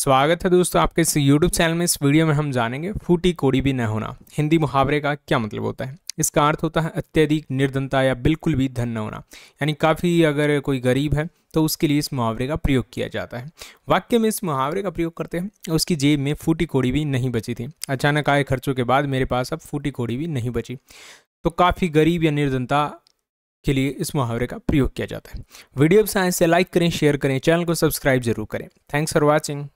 स्वागत है दोस्तों आपके इस यूट्यूब चैनल में इस वीडियो में हम जानेंगे फूटी कोड़ी भी न होना हिंदी मुहावरे का क्या मतलब होता है इसका अर्थ होता है अत्यधिक निर्धनता या बिल्कुल भी धन न होना यानी काफ़ी अगर कोई गरीब है तो उसके लिए इस मुहावरे का प्रयोग किया जाता है वाक्य में इस मुहावरे का प्रयोग करते हैं उसकी जेब में फूटी कोड़ी भी नहीं बची थी अचानक आए खर्चों के बाद मेरे पास अब फूटी कोड़ी भी नहीं बची तो काफ़ी गरीब या निर्धनता के लिए इस मुहावरे का प्रयोग किया जाता है वीडियो आए से लाइक करें शेयर करें चैनल को सब्सक्राइब जरूर करें थैंक्स फॉर वॉचिंग